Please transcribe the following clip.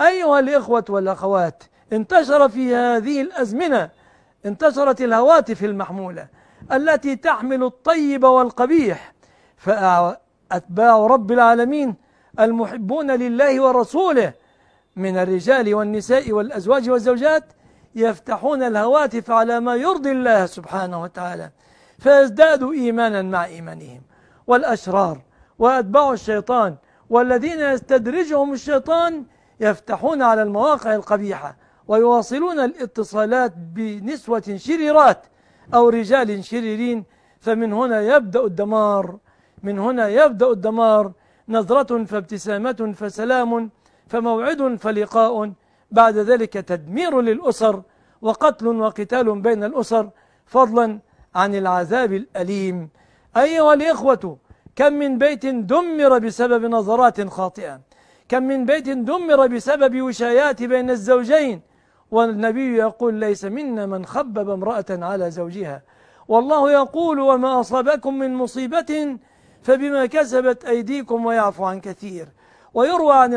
أيها الإخوة والأخوات انتشر في هذه الأزمنة انتشرت الهواتف المحمولة التي تحمل الطيب والقبيح فأتباع رب العالمين المحبون لله ورسوله من الرجال والنساء والأزواج والزوجات يفتحون الهواتف على ما يرضي الله سبحانه وتعالى فيزدادوا إيمانا مع إيمانهم والأشرار وأتباع الشيطان والذين يستدرجهم الشيطان يفتحون على المواقع القبيحة ويواصلون الاتصالات بنسوة شريرات أو رجال شريرين فمن هنا يبدأ الدمار من هنا يبدأ الدمار نظرة فابتسامة فسلام فموعد فلقاء بعد ذلك تدمير للأسر وقتل وقتال بين الأسر فضلا عن العذاب الأليم أيها الإخوة كم من بيت دمر بسبب نظرات خاطئة كم من بيت دمر بسبب وشايات بين الزوجين والنبي يقول ليس منا من خبب امرأة على زوجها والله يقول وما أصابكم من مصيبة فبما كسبت أيديكم ويعفو عن كثير ويروى عن